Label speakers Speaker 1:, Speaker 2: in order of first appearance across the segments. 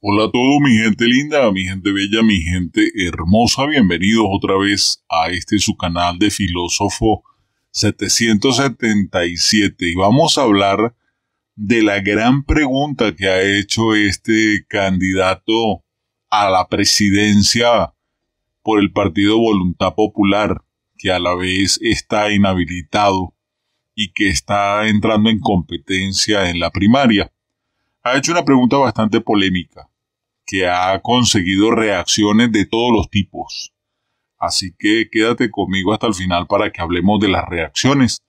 Speaker 1: Hola a todos, mi gente linda, mi gente bella, mi gente hermosa. Bienvenidos otra vez a este su canal de Filósofo 777. Y vamos a hablar de la gran pregunta que ha hecho este candidato a la presidencia por el Partido Voluntad Popular, que a la vez está inhabilitado y que está entrando en competencia en la primaria ha hecho una pregunta bastante polémica, que ha conseguido reacciones de todos los tipos. Así que quédate conmigo hasta el final para que hablemos de las reacciones.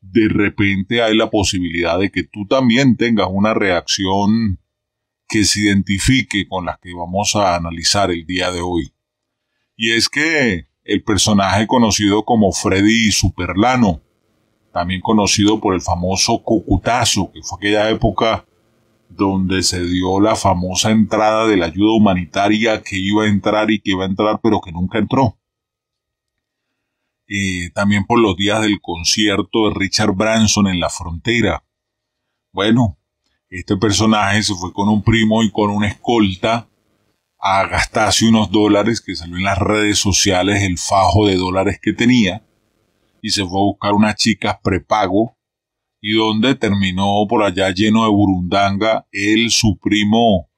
Speaker 1: De repente hay la posibilidad de que tú también tengas una reacción que se identifique con las que vamos a analizar el día de hoy. Y es que el personaje conocido como Freddy Superlano, también conocido por el famoso Cucutazo, que fue aquella época donde se dio la famosa entrada de la ayuda humanitaria que iba a entrar y que iba a entrar, pero que nunca entró. también por los días del concierto de Richard Branson en la frontera. Bueno, este personaje se fue con un primo y con una escolta a gastarse unos dólares que salió en las redes sociales el fajo de dólares que tenía y se fue a buscar unas chicas prepago y donde terminó por allá lleno de burundanga él, su primo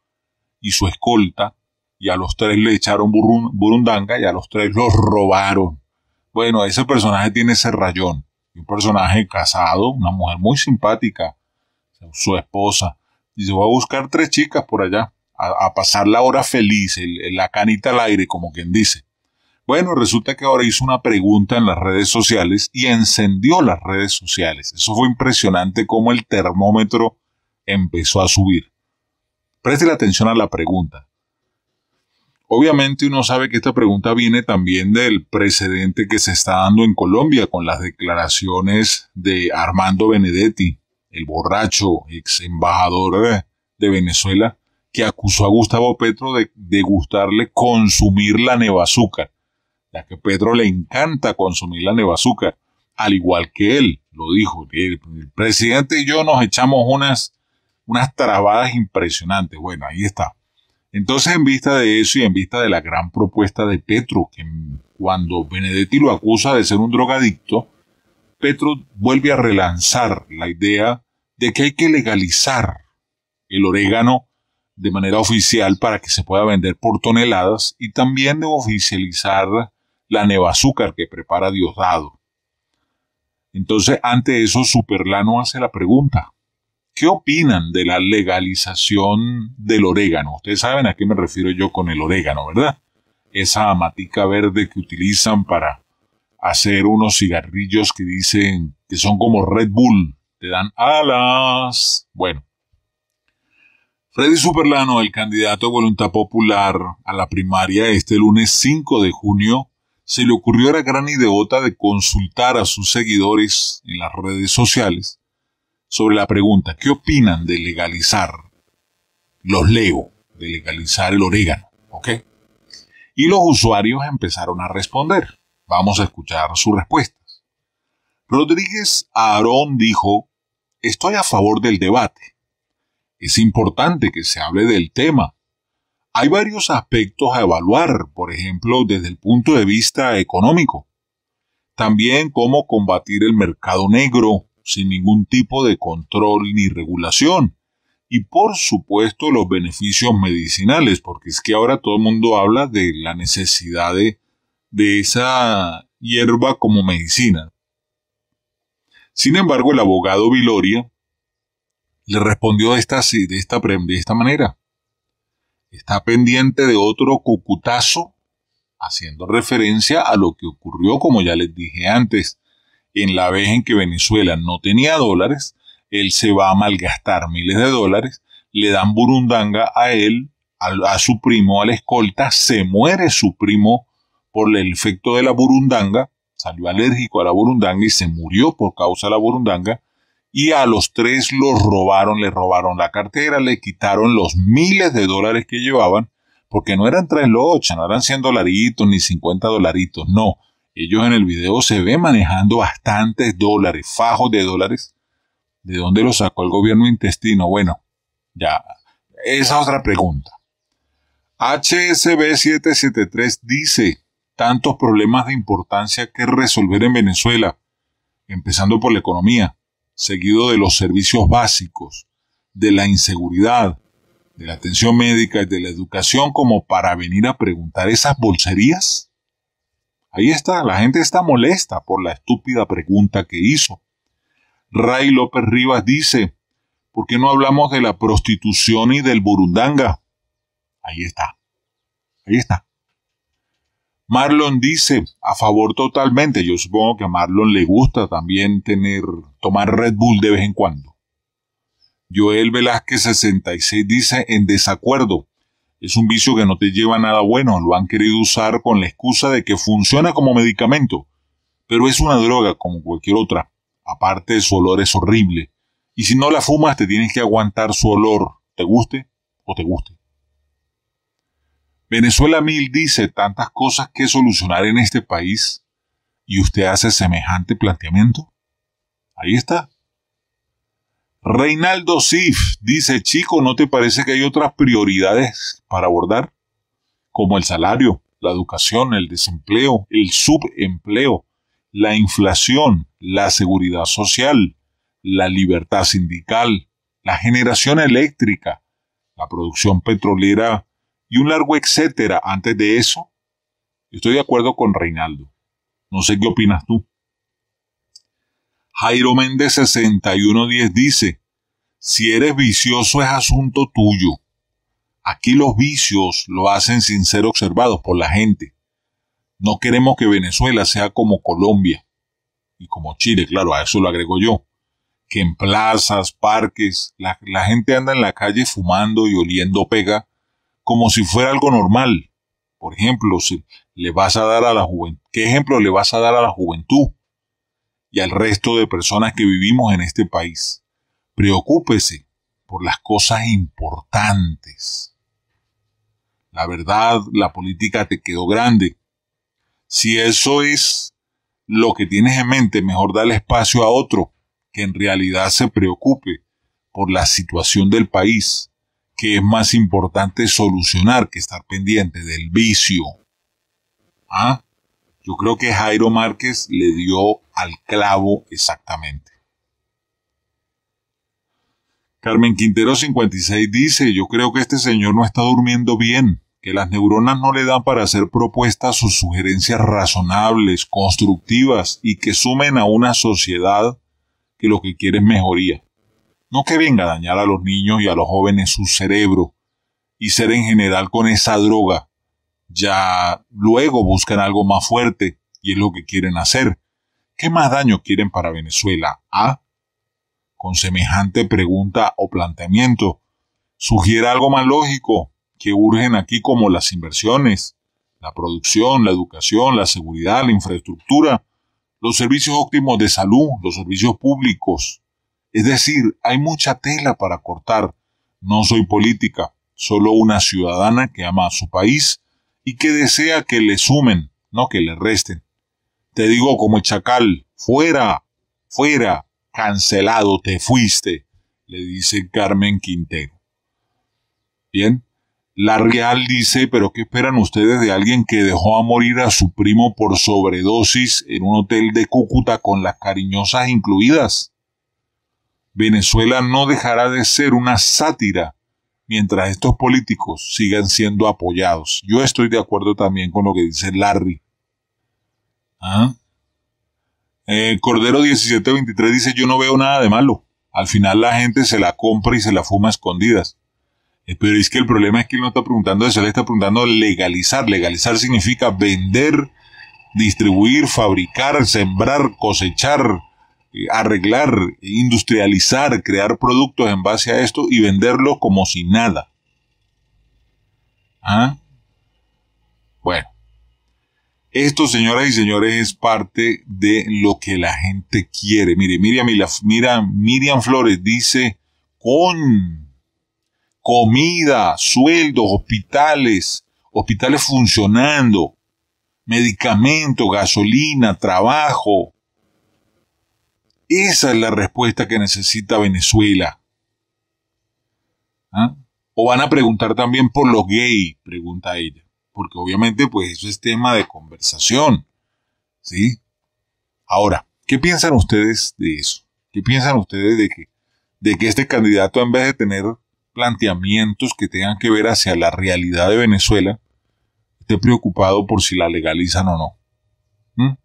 Speaker 1: y su escolta, y a los tres le echaron burundanga y a los tres los robaron. Bueno, ese personaje tiene ese rayón, un personaje casado, una mujer muy simpática, su esposa, y se va a buscar tres chicas por allá, a, pasar la hora feliz, la canita al aire, como quien dice. Bueno, resulta que ahora hizo una pregunta en las redes sociales y encendió las redes sociales. Eso fue impresionante cómo el termómetro empezó a subir. Preste la atención a la pregunta. Obviamente uno sabe que esta pregunta viene también del precedente que se está dando en Colombia con las declaraciones de Armando Benedetti, el borracho ex embajador de Venezuela, que acusó a Gustavo Petro de, de gustarle consumir la nevazúcar la que Pedro le encanta consumir la azúcar, al igual que él, lo dijo. El, presidente y yo nos echamos unas, unas trabadas impresionantes. Bueno, ahí está. Entonces, en vista de eso y en vista de la gran propuesta de Petro, que cuando Benedetti lo acusa de ser un drogadicto, Petro vuelve a relanzar la idea de que hay que legalizar el orégano de manera oficial para que se pueda vender por toneladas y también de oficializar la nevazúcar que prepara Diosdado. Entonces, ante eso, Superlano hace la pregunta. ¿Qué opinan de la legalización del orégano? Ustedes saben a qué me refiero yo con el orégano, ¿verdad? Esa matica verde que utilizan para hacer unos cigarrillos que dicen que son como Red Bull, te dan alas. Bueno, Freddy Superlano, el candidato Voluntad Popular a la primaria este lunes 5 de junio, se le ocurrió a la gran ideota de consultar a sus seguidores en las redes sociales sobre la pregunta, ¿qué opinan de legalizar? Los leo, de legalizar el orégano, ¿ok? Y los usuarios empezaron a responder. Vamos a escuchar sus respuestas. Rodríguez Aarón dijo, estoy a favor del debate. Es importante que se hable del tema hay varios aspectos a evaluar, por ejemplo, desde el punto de vista económico. También cómo combatir el mercado negro sin ningún tipo de control ni regulación. Y por supuesto los beneficios medicinales, porque es que ahora todo el mundo habla de la necesidad de, esa hierba como medicina. Sin embargo, el abogado Viloria le respondió esta, de esta, de esta manera está pendiente de otro cucutazo, haciendo referencia a lo que ocurrió, como ya les dije antes, en la vez en que Venezuela no tenía dólares, él se va a malgastar miles de dólares, le dan burundanga a él, a, su primo, a la escolta, se muere su primo por el efecto de la burundanga, salió alérgico a la burundanga y se murió por causa de la burundanga, y a los tres los robaron, le robaron la cartera, le quitaron los miles de dólares que llevaban, porque no eran tres lochas, no eran 100 dolaritos ni 50 dolaritos, no. Ellos en el video se ven manejando bastantes dólares, fajos de dólares. ¿De dónde los sacó el gobierno intestino? Bueno, ya, esa otra pregunta. HSB 773 dice, tantos problemas de importancia que resolver en Venezuela, empezando por la economía seguido de los servicios básicos, de la inseguridad, de la atención médica y de la educación como para venir a preguntar esas bolserías? Ahí está, la gente está molesta por la estúpida pregunta que hizo. Ray López Rivas dice, ¿por qué no hablamos de la prostitución y del burundanga? Ahí está, ahí está. Marlon dice a favor totalmente. Yo supongo que a Marlon le gusta también tener, tomar Red Bull de vez en cuando. Joel Velázquez 66 dice en desacuerdo. Es un vicio que no te lleva nada bueno. Lo han querido usar con la excusa de que funciona como medicamento. Pero es una droga como cualquier otra. Aparte su olor es horrible. Y si no la fumas te tienes que aguantar su olor, te guste o te guste. Venezuela Mil dice tantas cosas que solucionar en este país y usted hace semejante planteamiento. Ahí está. Reinaldo Sif dice, chico, ¿no te parece que hay otras prioridades para abordar? Como el salario, la educación, el desempleo, el subempleo, la inflación, la seguridad social, la libertad sindical, la generación eléctrica, la producción petrolera y un largo etcétera antes de eso, estoy de acuerdo con Reinaldo. No sé qué opinas tú. Jairo Méndez 6110 dice, si eres vicioso es asunto tuyo. Aquí los vicios lo hacen sin ser observados por la gente. No queremos que Venezuela sea como Colombia y como Chile, claro, a eso lo agrego yo, que en plazas, parques, la, gente anda en la calle fumando y oliendo pega como si fuera algo normal. Por ejemplo, si le vas a dar a la juventud, ¿qué ejemplo le vas a dar a la juventud y al resto de personas que vivimos en este país? Preocúpese por las cosas importantes. La verdad, la política te quedó grande. Si eso es lo que tienes en mente, mejor darle espacio a otro que en realidad se preocupe por la situación del país, que es más importante solucionar que estar pendiente del vicio. ¿Ah? Yo creo que Jairo Márquez le dio al clavo exactamente. Carmen Quintero 56 dice, yo creo que este señor no está durmiendo bien, que las neuronas no le dan para hacer propuestas o sugerencias razonables, constructivas y que sumen a una sociedad que lo que quiere es mejoría no que venga a dañar a los niños y a los jóvenes su cerebro y ser en general con esa droga. Ya luego buscan algo más fuerte y es lo que quieren hacer. ¿Qué más daño quieren para Venezuela? ¿Ah? Con semejante pregunta o planteamiento, sugiera algo más lógico que urgen aquí como las inversiones, la producción, la educación, la seguridad, la infraestructura, los servicios óptimos de salud, los servicios públicos, es decir, hay mucha tela para cortar. No soy política, solo una ciudadana que ama a su país y que desea que le sumen, no que le resten. Te digo como el chacal, fuera, fuera, cancelado, te fuiste, le dice Carmen Quintero. Bien, la Real dice, pero ¿qué esperan ustedes de alguien que dejó a morir a su primo por sobredosis en un hotel de Cúcuta con las cariñosas incluidas? Venezuela no dejará de ser una sátira mientras estos políticos sigan siendo apoyados. Yo estoy de acuerdo también con lo que dice Larry. ¿Ah? Eh, Cordero 1723 dice yo no veo nada de malo. Al final la gente se la compra y se la fuma a escondidas. Eh, pero es que el problema es que él no está preguntando eso, él está preguntando legalizar. Legalizar significa vender, distribuir, fabricar, sembrar, cosechar, eh, arreglar, industrializar, crear productos en base a esto y venderlo como si nada. ¿Ah? Bueno, esto señoras y señores es parte de lo que la gente quiere. Mire, Miriam, mira, Miriam Flores dice con comida, sueldos, hospitales, hospitales funcionando, medicamento, gasolina, trabajo, esa es la respuesta que necesita Venezuela. ¿Ah? O van a preguntar también por los gays, pregunta ella. Porque obviamente, pues eso es tema de conversación. ¿Sí? Ahora, ¿qué piensan ustedes de eso? ¿Qué piensan ustedes de que, de que este candidato, en vez de tener planteamientos que tengan que ver hacia la realidad de Venezuela, esté preocupado por si la legalizan o no? ¿Mm?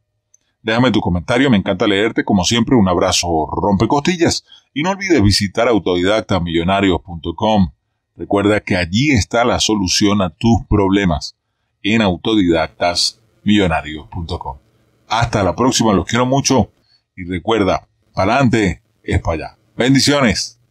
Speaker 1: Déjame tu comentario, me encanta leerte. Como siempre, un abrazo rompecostillas. Y no olvides visitar autodidactamillonarios.com. Recuerda que allí está la solución a tus problemas en autodidactasmillonarios.com. Hasta la próxima, los quiero mucho y recuerda, para adelante es para allá. Bendiciones.